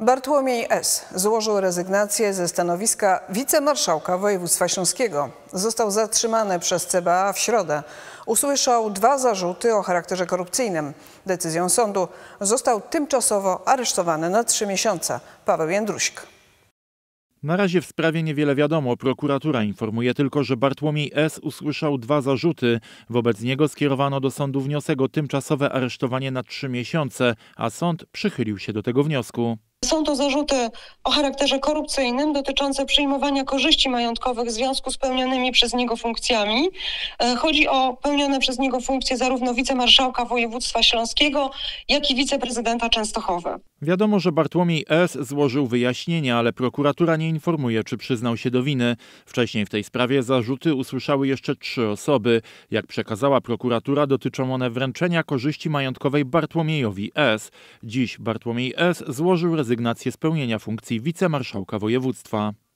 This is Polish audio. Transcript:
Bartłomiej S. złożył rezygnację ze stanowiska wicemarszałka województwa śląskiego. Został zatrzymany przez CBA w środę. Usłyszał dwa zarzuty o charakterze korupcyjnym. Decyzją sądu został tymczasowo aresztowany na trzy miesiące. Paweł Jędruśk. Na razie w sprawie niewiele wiadomo. Prokuratura informuje tylko, że Bartłomiej S. usłyszał dwa zarzuty. Wobec niego skierowano do sądu wniosek o tymczasowe aresztowanie na trzy miesiące, a sąd przychylił się do tego wniosku. Są to zarzuty o charakterze korupcyjnym dotyczące przyjmowania korzyści majątkowych w związku z pełnionymi przez niego funkcjami. E, chodzi o pełnione przez niego funkcje zarówno wicemarszałka województwa śląskiego, jak i wiceprezydenta Częstochowy. Wiadomo, że Bartłomiej S. złożył wyjaśnienia, ale prokuratura nie informuje, czy przyznał się do winy. Wcześniej w tej sprawie zarzuty usłyszały jeszcze trzy osoby. Jak przekazała prokuratura, dotyczą one wręczenia korzyści majątkowej Bartłomiejowi S. Dziś Bartłomiej S. złożył rezygnację z pełnienia funkcji wicemarszałka województwa.